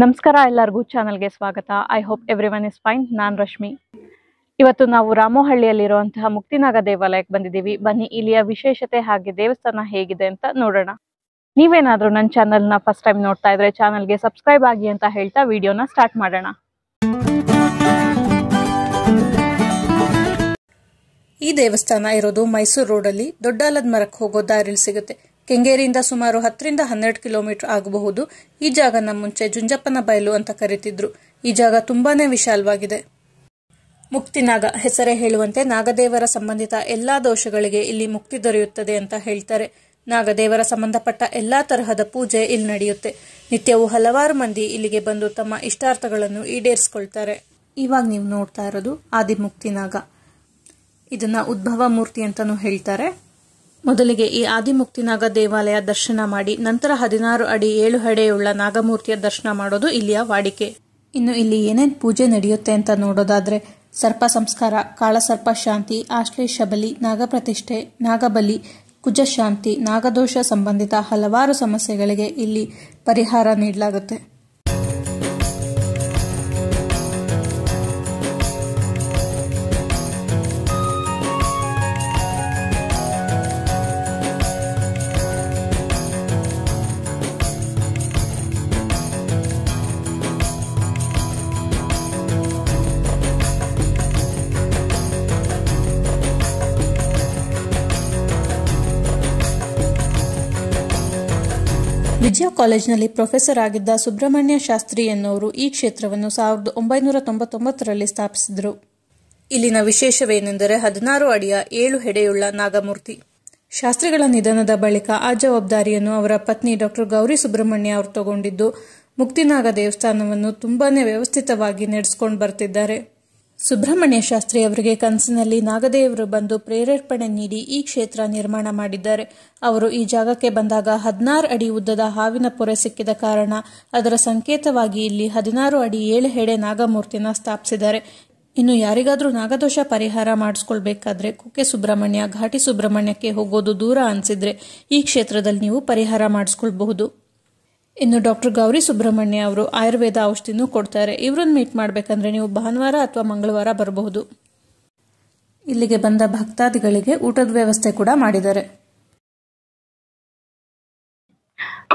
ನಮಸ್ಕಾರ ಎಲ್ಲರಿಗೂ ಚಾನಲ್ಗೆ ಸ್ವಾಗತ I hope everyone is fine ನಾನು ರಶ್ಮಿ ಇವತ್ತು ನಾವು ರಾಮೋಹಳ್ಳಿಯಲ್ಲಿರುವಂತಹ ಮುಕ್ತಿನಾಗ ದೇವಾಲಯಕ್ಕೆ ಬಂದಿದ್ದೀವಿ ಬನ್ನಿ ಇಲ್ಲಿಯ ವಿಶೇಷತೆ ಹಾಗೆ ದೇವಸ್ಥಾನ ಹೇಗಿದೆ ಅಂತ ನೋಡೋಣ ನೀವೇನಾದರೂ ನನ್ನ ನ ಫಸ್ಟ್ ಟೈಮ್ ನೋಡ್ತಾ ಇದ್ರೆ ಚಾನಲ್ಗೆ ಸಬ್ಸ್ಕ್ರೈಬ್ ಆಗಿ ಅಂತ ಹೇಳ್ತಾ ವಿಡಿಯೋನ ಸ್ಟಾರ್ಟ್ ಮಾಡೋಣ ಈ ದೇವಸ್ಥಾನ ಇರೋದು ಮೈಸೂರು ಅಲ್ಲಿ ದೊಡ್ಡ ಮರಕ್ಕೆ ಹೋಗೋ ದಾರಿಲಿ ಸಿಗುತ್ತೆ ಕೆಂಗೇರಿಯಿಂದ ಸುಮಾರು ಹತ್ತರಿಂದ ಹನ್ನೆರಡು ಕಿಲೋಮೀಟರ್ ಆಗಬಹುದು ಈ ಜಾಗನ ಮುಂಚೆ ಜುಂಜಪ್ಪನ ಬಯಲು ಅಂತ ಕರೀತಿದ್ರು ಈ ಜಾಗ ತುಂಬಾನೇ ವಿಶಾಲವಾಗಿದೆ ಮುಕ್ತಿನಾಗ ಹೆಸರೇ ಹೇಳುವಂತೆ ನಾಗದೇವರ ಸಂಬಂಧಿತ ಎಲ್ಲಾ ದೋಷಗಳಿಗೆ ಇಲ್ಲಿ ಮುಕ್ತಿ ದೊರೆಯುತ್ತದೆ ಅಂತ ಹೇಳ್ತಾರೆ ನಾಗದೇವರ ಸಂಬಂಧಪಟ್ಟ ಎಲ್ಲಾ ತರಹದ ಪೂಜೆ ಇಲ್ಲಿ ನಡೆಯುತ್ತೆ ನಿತ್ಯವೂ ಹಲವಾರು ಮಂದಿ ಇಲ್ಲಿಗೆ ಬಂದು ತಮ್ಮ ಇಷ್ಟಾರ್ಥಗಳನ್ನು ಈಡೇರಿಸಿಕೊಳ್ತಾರೆ ಇವಾಗ ನೀವು ನೋಡ್ತಾ ಇರೋದು ಆದಿಮುಕ್ತಿನಾಗ ಇದನ್ನ ಉದ್ಭವ ಮೂರ್ತಿ ಅಂತಾನೂ ಹೇಳ್ತಾರೆ ಮೊದಲಿಗೆ ಈ ಆದಿಮುಕ್ತಿನಾಗ ದೇವಾಲಯ ದರ್ಶನ ಮಾಡಿ ನಂತರ ಹದಿನಾರು ಅಡಿ ಏಳು ಹಡೆಯುಳ್ಳ ನಾಗಮೂರ್ತಿಯ ದರ್ಶನ ಮಾಡೋದು ಇಲ್ಲಿಯ ವಾಡಿಕೆ ಇನ್ನು ಇಲ್ಲಿ ಏನೇನು ಪೂಜೆ ನಡೆಯುತ್ತೆ ಅಂತ ನೋಡೋದಾದ್ರೆ ಸರ್ಪ ಸಂಸ್ಕಾರ ಕಾಳಸರ್ಪ ಶಾಂತಿ ಆಶ್ಲೇಷ ಬಲಿ ನಾಗಪ್ರತಿಷ್ಠೆ ನಾಗಬಲಿ ಕುಜಶಾಂತಿ ನಾಗದೋಷ ಸಂಬಂಧಿತ ಹಲವಾರು ಸಮಸ್ಯೆಗಳಿಗೆ ಇಲ್ಲಿ ಪರಿಹಾರ ನೀಡಲಾಗುತ್ತೆ ವಿಜಯ ಕಾಲೇಜಿನಲ್ಲಿ ಪ್ರೊಫೆಸರ್ ಆಗಿದ್ದ ಸುಬ್ರಹ್ಮಣ್ಯ ಶಾಸ್ತ್ರಿ ಎನ್ನುವರು ಈ ಕ್ಷೇತ್ರವನ್ನು ಸಾವಿರದ ಒಂಬೈನೂರ ತೊಂಬತ್ತೊಂಬತ್ತರಲ್ಲಿ ಸ್ಥಾಪಿಸಿದರು ಇಲ್ಲಿನ ವಿಶೇಷವೇನೆಂದರೆ ಹದಿನಾರು ಅಡಿಯ ಏಳು ಹೆಡೆಯುಳ್ಳ ನಾಗಮೂರ್ತಿ ಶಾಸ್ತ್ರಿಗಳ ನಿಧನದ ಬಳಿಕ ಆ ಜವಾಬ್ದಾರಿಯನ್ನು ಅವರ ಪತ್ನಿ ಡಾಕ್ಟರ್ ಗೌರಿ ಸುಬ್ರಹ್ಮಣ್ಯ ಅವರು ತಗೊಂಡಿದ್ದು ಮುಕ್ತಿನಾಗ ದೇವಸ್ಥಾನವನ್ನು ತುಂಬಾನೇ ವ್ಯವಸ್ಥಿತವಾಗಿ ನಡೆಸಿಕೊಂಡು ಬರ್ತಿದ್ದಾರೆ ಸುಬ್ರಹ್ಮಣ್ಯ ಶಾಸ್ತ್ರಿ ಅವರಿಗೆ ಕನಸಿನಲ್ಲಿ ನಾಗದೇವರು ಬಂದು ಪ್ರೇರೇಪಣೆ ನೀಡಿ ಈ ಕ್ಷೇತ್ರ ನಿರ್ಮಾಣ ಮಾಡಿದ್ದಾರೆ ಅವರು ಈ ಜಾಗಕ್ಕೆ ಬಂದಾಗ ಹದಿನಾರು ಅಡಿ ಉದ್ದದ ಹಾವಿನ ಪೊರೆ ಸಿಕ್ಕಿದ ಕಾರಣ ಅದರ ಸಂಕೇತವಾಗಿ ಇಲ್ಲಿ ಹದಿನಾರು ಅಡಿ ಏಳು ಹೆಡೆ ನಾಗಮೂರ್ತಿನ ಸ್ಥಾಪಿಸಿದ್ದಾರೆ ಇನ್ನು ಯಾರಿಗಾದರೂ ನಾಗದೋಷ ಪರಿಹಾರ ಮಾಡಿಸ್ಕೊಳ್ಬೇಕಾದ್ರೆ ಕುಕ್ಕೆ ಸುಬ್ರಹ್ಮಣ್ಯ ಘಾಟಿ ಸುಬ್ರಹ್ಮಣ್ಯಕ್ಕೆ ಹೋಗೋದು ದೂರ ಅನಿಸಿದ್ರೆ ಈ ಕ್ಷೇತ್ರದಲ್ಲಿ ನೀವು ಪರಿಹಾರ ಮಾಡಿಸ್ಕೊಳ್ಬಹುದು ಇನ್ನು ಡಾಕ್ಟರ್ ಗೌರಿ ಸುಬ್ರಹ್ಮಣ್ಯ ಅವರು ಆಯುರ್ವೇದ ಔಷಧಿನೂ ಕೊಡ್ತಾರೆ ಇವರನ್ನು ಮೀಟ್ ಮಾಡಬೇಕಂದ್ರೆ ನೀವು ಭಾನುವಾರ ಅಥವಾ ಮಂಗಳವಾರ ಬರಬಹುದು ಇಲ್ಲಿಗೆ ಬಂದ ಭಕ್ತಾದಿಗಳಿಗೆ ಊಟದ ವ್ಯವಸ್ಥೆ ಕೂಡ ಮಾಡಿದ್ದಾರೆ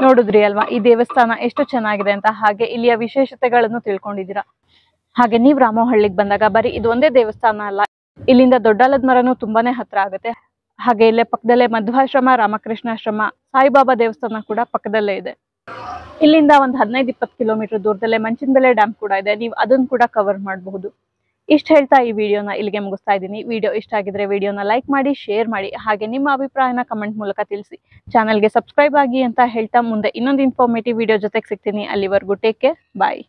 ನೋಡಿದ್ರಿ ಅಲ್ವಾ ಈ ದೇವಸ್ಥಾನ ಎಷ್ಟು ಚೆನ್ನಾಗಿದೆ ಅಂತ ಹಾಗೆ ಇಲ್ಲಿಯ ವಿಶೇಷತೆಗಳನ್ನು ತಿಳ್ಕೊಂಡಿದ್ದೀರಾ ಹಾಗೆ ನೀವು ರಾಮಹಳ್ಳಿಗೆ ಬಂದಾಗ ಬರೀ ಇದು ಒಂದೇ ದೇವಸ್ಥಾನ ಅಲ್ಲ ಇಲ್ಲಿಂದ ದೊಡ್ಡಲದ ಮರನೂ ತುಂಬಾನೇ ಹತ್ರ ಆಗುತ್ತೆ ಹಾಗೆ ಇಲ್ಲೇ ಪಕ್ಕದಲ್ಲೇ ಮಧ್ವಾಶ್ರಮ ರಾಮಕೃಷ್ಣಾಶ್ರಮ ಸಾಯಿಬಾಬಾ ದೇವಸ್ಥಾನ ಕೂಡ ಪಕ್ಕದಲ್ಲೇ ಇದೆ ಇಲ್ಲಿಂದ ಒಂದು ಹದಿನೈದು ಇಪ್ಪತ್ತು ಕಿಲೋಮೀಟರ್ ದೂರದಲ್ಲೇ ಮಂಚಿನಬೆಲೆ ಡ್ಯಾಮ್ ಕೂಡ ಇದೆ ನೀವು ಅದನ್ನು ಕೂಡ ಕವರ್ ಮಾಡಬಹುದು ಇಷ್ಟು ಹೇಳ್ತಾ ಈ ವಿಡಿಯೋನ ಇಲ್ಲಿಗೆ ಮುಗಿಸ್ತಾ ಇದ್ದೀನಿ ವಿಡಿಯೋ ಇಷ್ಟ ಆಗಿದ್ರೆ ವಿಡಿಯೋನ ಲೈಕ್ ಮಾಡಿ ಶೇರ್ ಮಾಡಿ ಹಾಗೆ ನಿಮ್ಮ ಅಭಿಪ್ರಾಯನ ಕಮೆಂಟ್ ಮೂಲಕ ತಿಳಿಸಿ ಚಾನಲ್ಗೆ ಸಬ್ಸ್ಕ್ರೈಬ್ ಆಗಿ ಅಂತ ಹೇಳ್ತಾ ಮುಂದೆ ಇನ್ನೊಂದು ಇನ್ಫಾರ್ಮೇಟಿವ್ ವಿಡಿಯೋ ಜೊತೆಗೆ ಸಿಗ್ತೀನಿ ಅಲ್ಲಿವರೆಗೂ ಟೇಕ್ ಕೇರ್ ಬಾಯ್